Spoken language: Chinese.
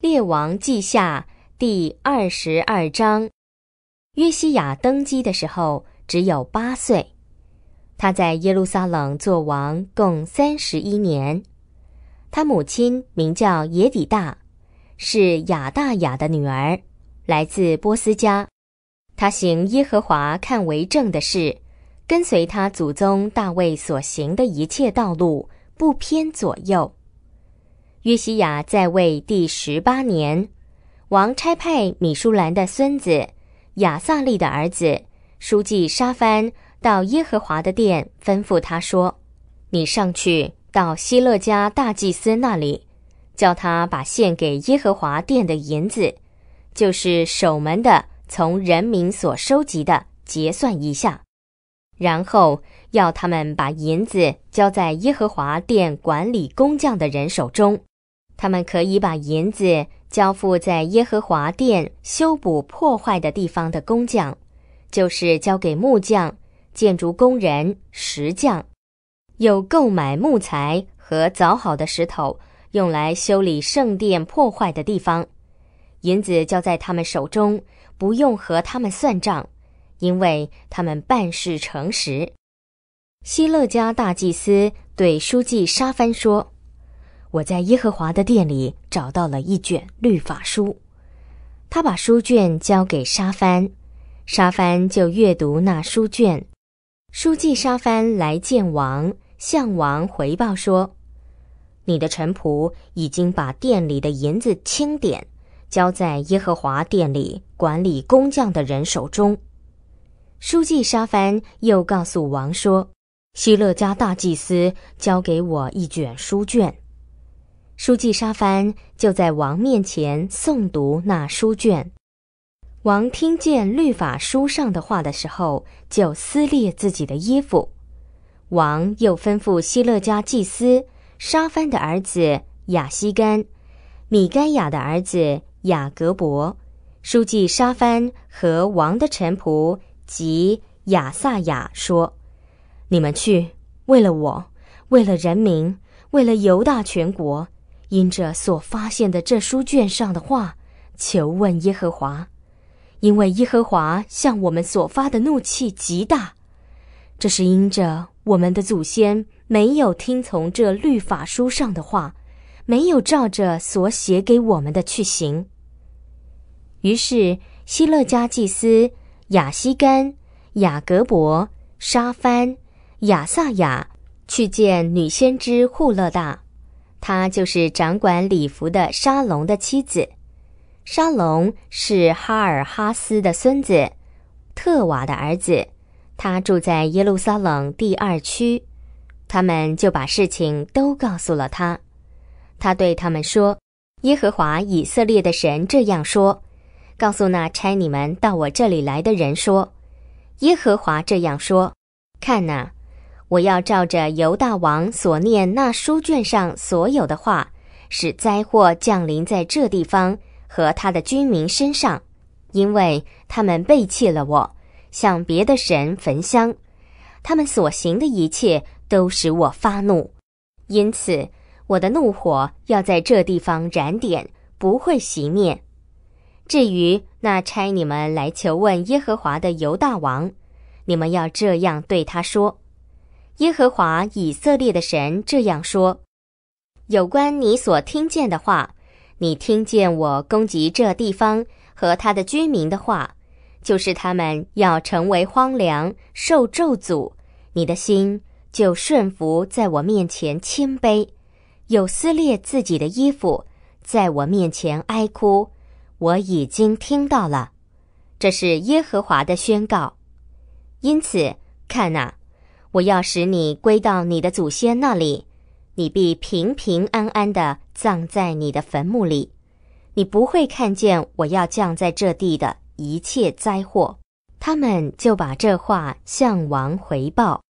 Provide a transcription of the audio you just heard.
列王记下第二十二章，约西亚登基的时候只有八岁，他在耶路撒冷做王共三十一年。他母亲名叫耶底大，是亚大雅的女儿，来自波斯家。他行耶和华看为正的事，跟随他祖宗大卫所行的一切道路，不偏左右。约西亚在位第十八年，王差派米舒兰的孙子亚萨利的儿子书记沙帆到耶和华的殿，吩咐他说：“你上去到希勒家大祭司那里，叫他把献给耶和华殿的银子，就是守门的从人民所收集的结算一下，然后要他们把银子交在耶和华殿管理工匠的人手中。”他们可以把银子交付在耶和华殿修补破坏的地方的工匠，就是交给木匠、建筑工人、石匠，又购买木材和凿好的石头，用来修理圣殿破坏的地方。银子交在他们手中，不用和他们算账，因为他们办事诚实。希勒加大祭司对书记沙帆说。我在耶和华的店里找到了一卷律法书，他把书卷交给沙帆，沙帆就阅读那书卷。书记沙帆来见王，向王回报说：“你的臣仆已经把店里的银子清点，交在耶和华店里管理工匠的人手中。”书记沙帆又告诉王说：“希勒家大祭司交给我一卷书卷。”书记沙帆就在王面前诵读那书卷。王听见律法书上的话的时候，就撕裂自己的衣服。王又吩咐希勒家祭司沙帆的儿子雅西干、米甘雅的儿子雅格伯、书记沙帆和王的臣仆及亚萨雅说：“你们去，为了我，为了人民，为了犹大全国。”因着所发现的这书卷上的话，求问耶和华，因为耶和华向我们所发的怒气极大，这是因着我们的祖先没有听从这律法书上的话，没有照着所写给我们的去行。于是希勒加祭司雅西干、雅各伯、沙番、雅萨雅去见女先知户勒大。他就是掌管礼服的沙龙的妻子，沙龙是哈尔哈斯的孙子，特瓦的儿子。他住在耶路撒冷第二区。他们就把事情都告诉了他。他对他们说：“耶和华以色列的神这样说：告诉那差你们到我这里来的人说，耶和华这样说：看哪。”我要照着犹大王所念那书卷上所有的话，使灾祸降临在这地方和他的居民身上，因为他们背弃了我，向别的神焚香，他们所行的一切都使我发怒，因此我的怒火要在这地方燃点，不会熄灭。至于那差你们来求问耶和华的犹大王，你们要这样对他说。耶和华以色列的神这样说：“有关你所听见的话，你听见我攻击这地方和他的居民的话，就是他们要成为荒凉，受咒诅。你的心就顺服，在我面前谦卑，有撕裂自己的衣服，在我面前哀哭。我已经听到了，这是耶和华的宣告。因此，看哪。”我要使你归到你的祖先那里，你必平平安安的葬在你的坟墓里，你不会看见我要降在这地的一切灾祸。他们就把这话向王回报。